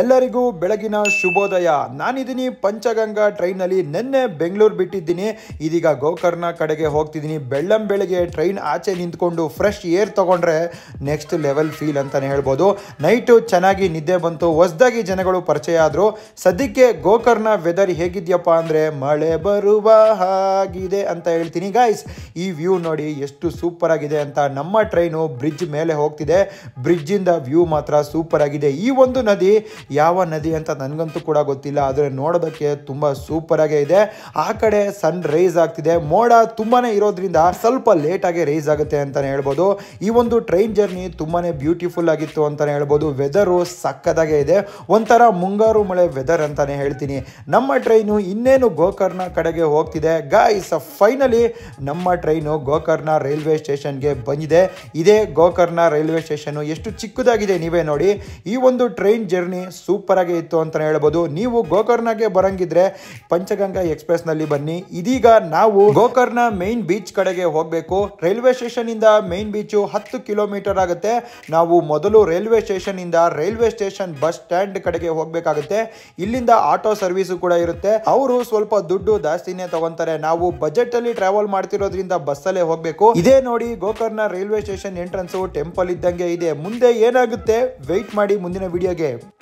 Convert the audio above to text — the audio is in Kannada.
ಎಲ್ಲರಿಗೂ ಬೆಳಗಿನ ಶುಭೋದಯ ನಾನಿದ್ದೀನಿ ಪಂಚಗಂಗಾ ಟ್ರೈನಲ್ಲಿ ನಿನ್ನೆ ಬೆಂಗಳೂರು ಬಿಟ್ಟಿದ್ದೀನಿ ಇದೀಗ ಗೋಕರ್ಣ ಕಡೆಗೆ ಹೋಗ್ತಿದ್ದೀನಿ ಬೆಳ್ಳಂ ಬೆಳಗ್ಗೆ ಟ್ರೈನ್ ಆಚೆ ನಿಂತ್ಕೊಂಡು ಫ್ರೆಶ್ ಏರ್ ತೊಗೊಂಡ್ರೆ ನೆಕ್ಸ್ಟ್ ಲೆವೆಲ್ ಫೀಲ್ ಅಂತಲೇ ಹೇಳ್ಬೋದು ನೈಟು ಚೆನ್ನಾಗಿ ನಿದ್ದೆ ಬಂತು ಹೊಸದಾಗಿ ಜನಗಳು ಪರಿಚಯ ಆದರು ಸದ್ಯಕ್ಕೆ ಗೋಕರ್ಣ ವೆದರ್ ಹೇಗಿದೆಯಪ್ಪ ಅಂದರೆ ಮಳೆ ಬರುವ ಹಾಗಿದೆ ಅಂತ ಹೇಳ್ತೀನಿ ಗಾಯ್ಸ್ ಈ ವ್ಯೂ ನೋಡಿ ಎಷ್ಟು ಸೂಪರ್ ಆಗಿದೆ ಅಂತ ನಮ್ಮ ಟ್ರೈನು ಬ್ರಿಡ್ಜ್ ಮೇಲೆ ಹೋಗ್ತಿದೆ ಬ್ರಿಡ್ಜಿಂದ ವ್ಯೂ ಮಾತ್ರ ಸೂಪರ್ ಆಗಿದೆ ಈ ಒಂದು ನದಿ ಯಾವ ನದಿ ಅಂತ ನನಗಂತೂ ಕೂಡ ಗೊತ್ತಿಲ್ಲ ಆದರೆ ನೋಡೋದಕ್ಕೆ ತುಂಬ ಸೂಪರಾಗೇ ಇದೆ ಆ ಕಡೆ ಸನ್ ರೈಸ್ ಆಗ್ತಿದೆ ಮೋಡ ತುಂಬಾ ಇರೋದ್ರಿಂದ ಸ್ವಲ್ಪ ಲೇಟಾಗಿ ರೈಸ್ ಆಗುತ್ತೆ ಅಂತಲೇ ಹೇಳ್ಬೋದು ಈ ಒಂದು ಟ್ರೈನ್ ಜರ್ನಿ ತುಂಬಾ ಬ್ಯೂಟಿಫುಲ್ ಆಗಿತ್ತು ಅಂತಲೇ ಹೇಳ್ಬೋದು ವೆದರು ಸಕ್ಕದಾಗೆ ಇದೆ ಒಂಥರ ಮುಂಗಾರು ಮಳೆ ವೆದರ್ ಅಂತಲೇ ಹೇಳ್ತೀನಿ ನಮ್ಮ ಟ್ರೈನು ಇನ್ನೇನು ಗೋಕರ್ಣ ಕಡೆಗೆ ಹೋಗ್ತಿದೆ ಗಾಯ್ಸ್ ಫೈನಲಿ ನಮ್ಮ ಟ್ರೈನು ಗೋಕರ್ಣ ರೈಲ್ವೆ ಸ್ಟೇಷನ್ಗೆ ಬಂದಿದೆ ಇದೇ ಗೋಕರ್ಣ ರೈಲ್ವೆ ಸ್ಟೇಷನು ಎಷ್ಟು ಚಿಕ್ಕದಾಗಿದೆ ನೀವೇ ನೋಡಿ ಈ ಒಂದು ಟ್ರೈನ್ ಜರ್ನಿ ಆಗಿ ಇತ್ತು ಅಂತ ಹೇಳ್ಬೋದು ನೀವು ಗೋಕರ್ಣಗೆ ಬರಂಗಿದ್ರೆ ಪಂಚಗಂಗಾ ಎಕ್ಸ್ಪ್ರೆಸ್ನಲ್ಲಿ ಬನ್ನಿ ಇದೀಗ ನಾವು ಗೋಕರ್ಣ ಮೈನ್ ಬೀಚ್ ಕಡೆಗೆ ಹೋಗಬೇಕು ರೈಲ್ವೆ ಸ್ಟೇಷನಿಂದ ಮೈನ್ ಬೀಚು ಹತ್ತು ಕಿಲೋಮೀಟರ್ ಆಗುತ್ತೆ ನಾವು ಮೊದಲು ರೈಲ್ವೆ ಸ್ಟೇಷನಿಂದ ರೈಲ್ವೆ ಸ್ಟೇಷನ್ ಬಸ್ ಸ್ಟ್ಯಾಂಡ್ ಕಡೆಗೆ ಹೋಗಬೇಕಾಗುತ್ತೆ ಇಲ್ಲಿಂದ ಆಟೋ ಸರ್ವಿಸು ಕೂಡ ಇರುತ್ತೆ ಅವರು ಸ್ವಲ್ಪ ದುಡ್ಡು ಜಾಸ್ತಿನೇ ತಗೊಂತಾರೆ ನಾವು ಬಜೆಟ್ ಅಲ್ಲಿ ಟ್ರಾವೆಲ್ ಮಾಡ್ತಿರೋದ್ರಿಂದ ಬಸ್ಸಲ್ಲೇ ಹೋಗಬೇಕು ಇದೇ ನೋಡಿ Gokarna railway station entrance temple ಇದ್ದಂಗೆ ಇದೆ ಮುಂದೆ ಏನಾಗುತ್ತೆ ವೆಯ್ಟ್ ಮಾಡಿ ಮುಂದಿನ ವಿಡಿಯೋಗೆ